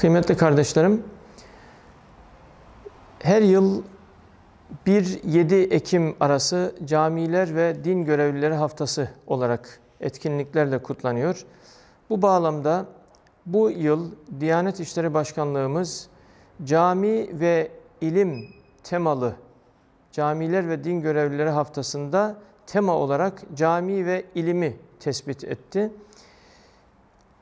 Kıymetli kardeşlerim, her yıl 1-7 Ekim arası camiler ve din görevlileri haftası olarak etkinliklerle kutlanıyor. Bu bağlamda bu yıl Diyanet İşleri Başkanlığımız cami ve ilim temalı camiler ve din görevlileri haftasında tema olarak cami ve ilimi tespit etti.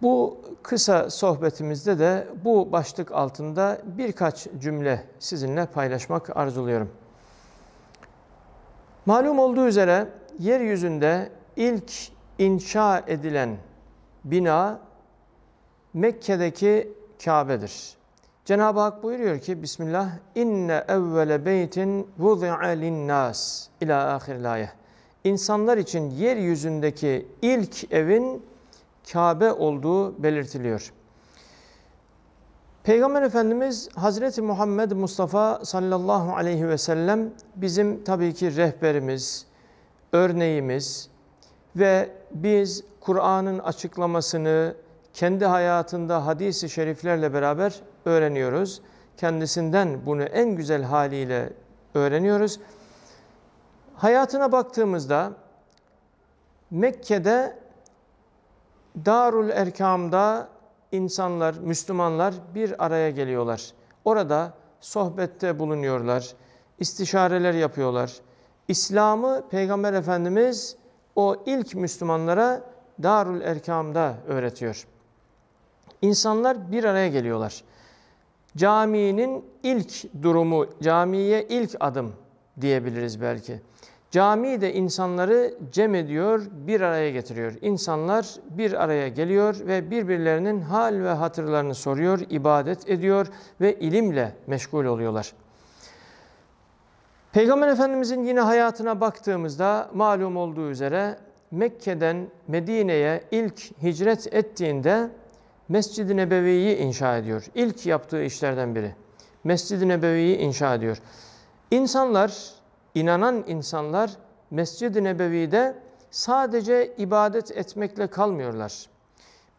Bu kısa sohbetimizde de bu başlık altında birkaç cümle sizinle paylaşmak arzuluyorum. Malum olduğu üzere yeryüzünde ilk inşa edilen bina Mekke'deki Kabe'dir. Cenab-ı Hak buyuruyor ki Bismillah inne evvele beytin vuzi'a linnas ila ahir İnsanlar için yeryüzündeki ilk evin Kabe olduğu belirtiliyor. Peygamber Efendimiz Hazreti Muhammed Mustafa sallallahu aleyhi ve sellem bizim tabii ki rehberimiz, örneğimiz ve biz Kur'an'ın açıklamasını kendi hayatında hadisi şeriflerle beraber öğreniyoruz. Kendisinden bunu en güzel haliyle öğreniyoruz. Hayatına baktığımızda Mekke'de Darul Erkam'da insanlar, Müslümanlar bir araya geliyorlar. Orada sohbette bulunuyorlar, istişareler yapıyorlar. İslam'ı Peygamber Efendimiz o ilk Müslümanlara Darul Erkam'da öğretiyor. İnsanlar bir araya geliyorlar. Caminin ilk durumu, camiye ilk adım diyebiliriz belki. Cami de insanları cem ediyor, bir araya getiriyor. İnsanlar bir araya geliyor ve birbirlerinin hal ve hatırlarını soruyor, ibadet ediyor ve ilimle meşgul oluyorlar. Peygamber Efendimizin yine hayatına baktığımızda malum olduğu üzere Mekke'den Medine'ye ilk hicret ettiğinde Mescid-i Nebevi'yi inşa ediyor. İlk yaptığı işlerden biri. Mescid-i Nebevi'yi inşa ediyor. İnsanlar inanan insanlar Mescid-i Nebevi'de sadece ibadet etmekle kalmıyorlar.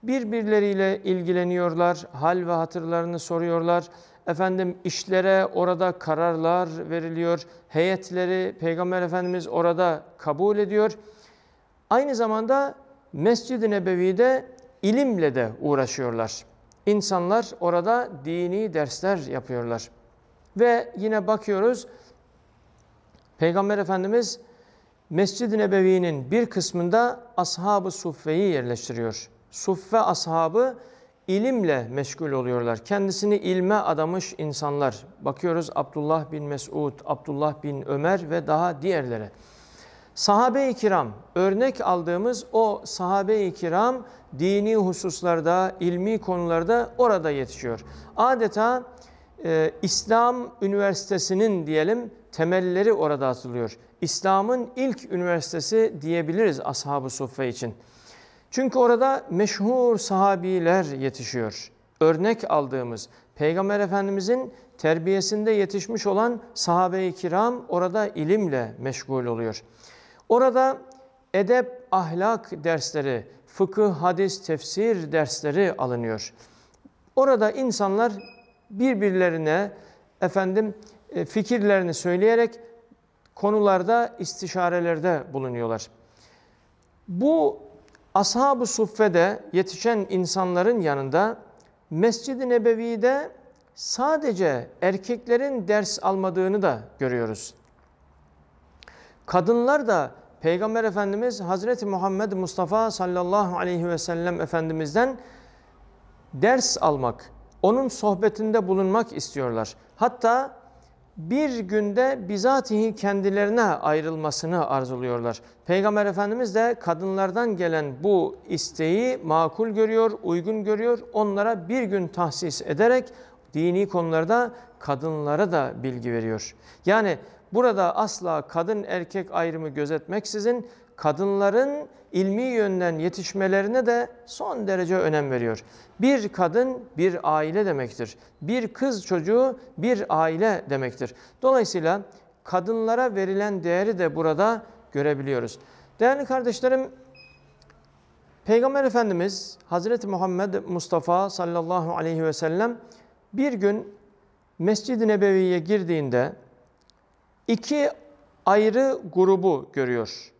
Birbirleriyle ilgileniyorlar, hal ve hatırlarını soruyorlar. Efendim işlere orada kararlar veriliyor, heyetleri Peygamber Efendimiz orada kabul ediyor. Aynı zamanda Mescid-i Nebevi'de ilimle de uğraşıyorlar. İnsanlar orada dini dersler yapıyorlar. Ve yine bakıyoruz, Peygamber Efendimiz Mescid-i Nebevi'nin bir kısmında ashab-ı suffeyi yerleştiriyor. Suffe ashabı ilimle meşgul oluyorlar. Kendisini ilme adamış insanlar. Bakıyoruz Abdullah bin Mesud, Abdullah bin Ömer ve daha diğerlere. Sahabe-i kiram, örnek aldığımız o sahabe-i kiram dini hususlarda, ilmi konularda orada yetişiyor. Adeta e, İslam Üniversitesi'nin diyelim temelleri orada atılıyor. İslam'ın ilk üniversitesi diyebiliriz ashab-ı suffe için. Çünkü orada meşhur sahabiler yetişiyor. Örnek aldığımız Peygamber Efendimizin terbiyesinde yetişmiş olan sahabe-i kiram orada ilimle meşgul oluyor. Orada edep, ahlak dersleri, fıkıh, hadis, tefsir dersleri alınıyor. Orada insanlar birbirlerine efendim e, fikirlerini söyleyerek konularda istişarelerde bulunuyorlar. Bu ashab-ı suffede yetişen insanların yanında Mescid-i Nebevi'de sadece erkeklerin ders almadığını da görüyoruz. Kadınlar da Peygamber Efendimiz Hazreti Muhammed Mustafa sallallahu aleyhi ve sellem Efendimiz'den ders almak, onun sohbetinde bulunmak istiyorlar. Hatta bir günde bizatihi kendilerine ayrılmasını arzuluyorlar. Peygamber Efendimiz de kadınlardan gelen bu isteği makul görüyor, uygun görüyor. Onlara bir gün tahsis ederek dini konularda kadınlara da bilgi veriyor. Yani burada asla kadın erkek ayrımı gözetmeksizin kadınların ilmi yönden yetişmelerine de son derece önem veriyor. Bir kadın bir aile demektir. Bir kız çocuğu bir aile demektir. Dolayısıyla kadınlara verilen değeri de burada görebiliyoruz. Değerli kardeşlerim, Peygamber Efendimiz Hazreti Muhammed Mustafa sallallahu aleyhi ve sellem bir gün Mescid-i Nebevi'ye girdiğinde iki ayrı grubu görüyor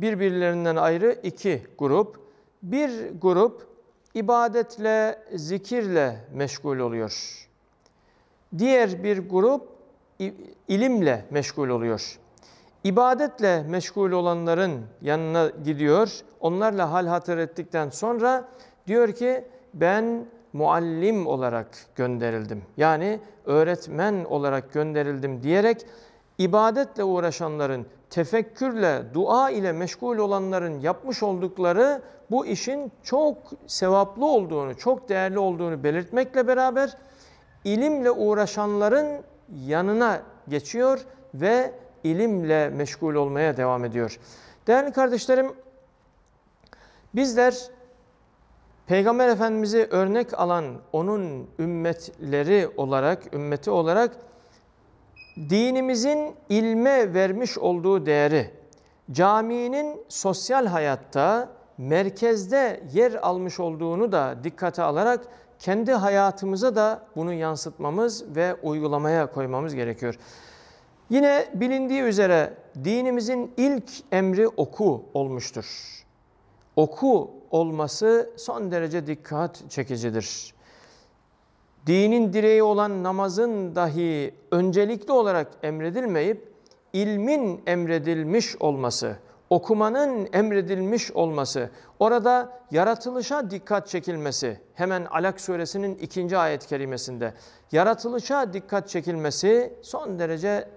birbirlerinden ayrı iki grup. Bir grup ibadetle, zikirle meşgul oluyor. Diğer bir grup ilimle meşgul oluyor. İbadetle meşgul olanların yanına gidiyor. Onlarla hal hatır ettikten sonra diyor ki ben muallim olarak gönderildim. Yani öğretmen olarak gönderildim diyerek ibadetle uğraşanların tefekkürle, dua ile meşgul olanların yapmış oldukları bu işin çok sevaplı olduğunu, çok değerli olduğunu belirtmekle beraber ilimle uğraşanların yanına geçiyor ve ilimle meşgul olmaya devam ediyor. Değerli kardeşlerim, bizler Peygamber Efendimiz'i örnek alan onun ümmetleri olarak, ümmeti olarak dinimizin ilme vermiş olduğu değeri, caminin sosyal hayatta merkezde yer almış olduğunu da dikkate alarak kendi hayatımıza da bunu yansıtmamız ve uygulamaya koymamız gerekiyor. Yine bilindiği üzere dinimizin ilk emri oku olmuştur. Oku olması son derece dikkat çekicidir dinin direği olan namazın dahi öncelikli olarak emredilmeyip ilmin emredilmiş olması, okumanın emredilmiş olması, orada yaratılışa dikkat çekilmesi, hemen Alak suresinin ikinci ayet kelimesinde yaratılışa dikkat çekilmesi son derece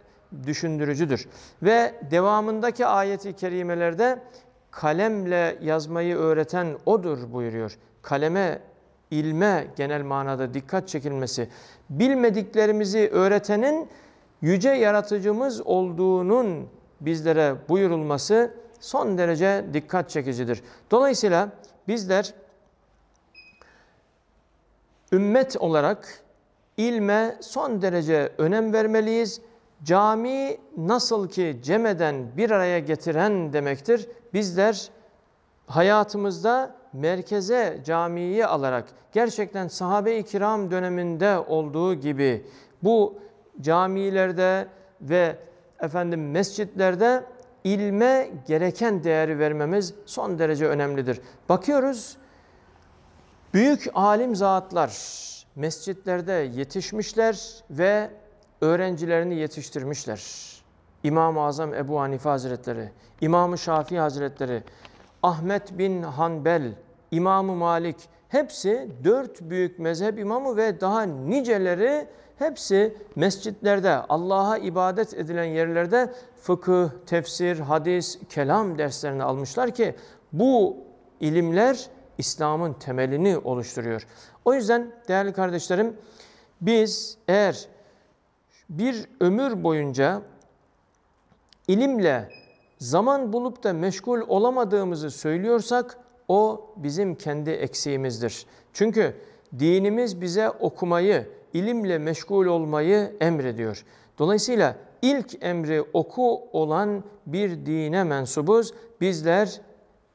düşündürücüdür. Ve devamındaki ayeti kerimelerde kalemle yazmayı öğreten odur buyuruyor. Kaleme ilme genel manada dikkat çekilmesi, bilmediklerimizi öğretenin yüce yaratıcımız olduğunun bizlere buyurulması son derece dikkat çekicidir. Dolayısıyla bizler ümmet olarak ilme son derece önem vermeliyiz. Cami nasıl ki cemeden bir araya getiren demektir. Bizler hayatımızda merkeze camiyi alarak gerçekten sahabe-i kiram döneminde olduğu gibi bu camilerde ve efendim mescitlerde ilme gereken değeri vermemiz son derece önemlidir. Bakıyoruz büyük alim zatlar mescitlerde yetişmişler ve öğrencilerini yetiştirmişler. İmam-ı Azam Ebu Hanife Hazretleri, İmam-ı Şafii Hazretleri, Ahmet bin Hanbel, İmam-ı Malik hepsi dört büyük mezhep imamı ve daha niceleri hepsi mescitlerde, Allah'a ibadet edilen yerlerde fıkıh, tefsir, hadis, kelam derslerini almışlar ki bu ilimler İslam'ın temelini oluşturuyor. O yüzden değerli kardeşlerim biz eğer bir ömür boyunca ilimle zaman bulup da meşgul olamadığımızı söylüyorsak o bizim kendi eksiğimizdir. Çünkü dinimiz bize okumayı, ilimle meşgul olmayı emrediyor. Dolayısıyla ilk emri oku olan bir dine mensubuz. Bizler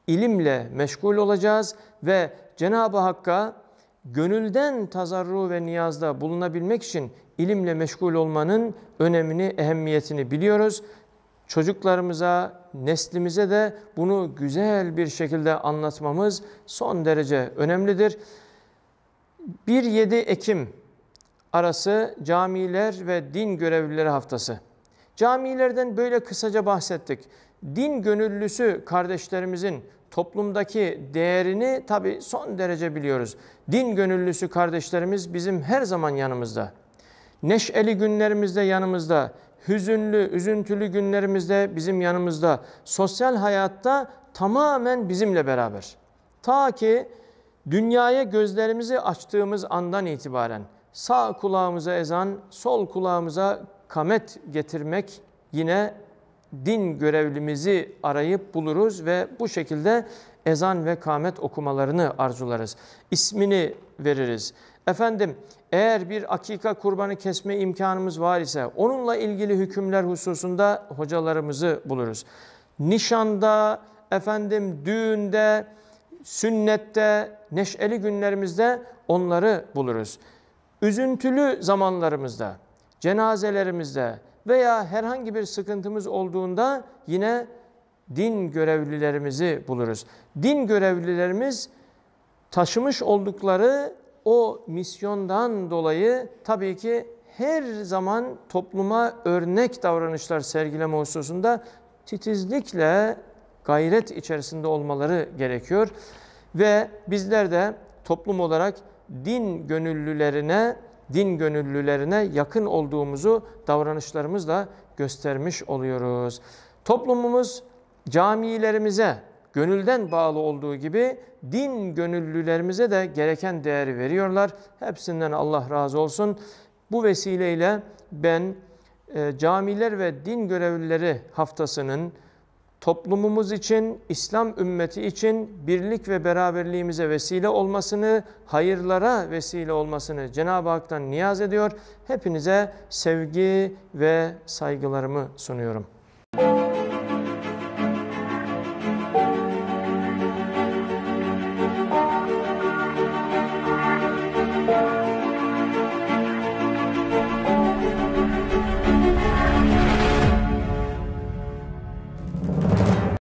ilimle meşgul olacağız ve Cenab-ı Hakk'a gönülden tazarru ve niyazda bulunabilmek için ilimle meşgul olmanın önemini, ehemmiyetini biliyoruz çocuklarımıza, neslimize de bunu güzel bir şekilde anlatmamız son derece önemlidir. 1-7 Ekim arası camiler ve din görevlileri haftası. Camilerden böyle kısaca bahsettik. Din gönüllüsü kardeşlerimizin toplumdaki değerini tabi son derece biliyoruz. Din gönüllüsü kardeşlerimiz bizim her zaman yanımızda. Neşeli günlerimizde yanımızda, hüzünlü, üzüntülü günlerimizde bizim yanımızda, sosyal hayatta tamamen bizimle beraber. Ta ki dünyaya gözlerimizi açtığımız andan itibaren sağ kulağımıza ezan, sol kulağımıza kamet getirmek yine din görevlimizi arayıp buluruz ve bu şekilde ezan ve kamet okumalarını arzularız. İsmini veririz. Efendim eğer bir akika kurbanı kesme imkanımız var ise onunla ilgili hükümler hususunda hocalarımızı buluruz. Nişanda, efendim düğünde, sünnette, neşeli günlerimizde onları buluruz. Üzüntülü zamanlarımızda, cenazelerimizde veya herhangi bir sıkıntımız olduğunda yine din görevlilerimizi buluruz. Din görevlilerimiz taşımış oldukları o misyondan dolayı tabii ki her zaman topluma örnek davranışlar sergileme hususunda titizlikle gayret içerisinde olmaları gerekiyor. Ve bizler de toplum olarak din gönüllülerine din gönüllülerine yakın olduğumuzu davranışlarımızla göstermiş oluyoruz. Toplumumuz camilerimize gönülden bağlı olduğu gibi din gönüllülerimize de gereken değeri veriyorlar. Hepsinden Allah razı olsun. Bu vesileyle ben e, camiler ve din görevlileri haftasının toplumumuz için, İslam ümmeti için birlik ve beraberliğimize vesile olmasını, hayırlara vesile olmasını Cenab-ı Hak'tan niyaz ediyor. Hepinize sevgi ve saygılarımı sunuyorum.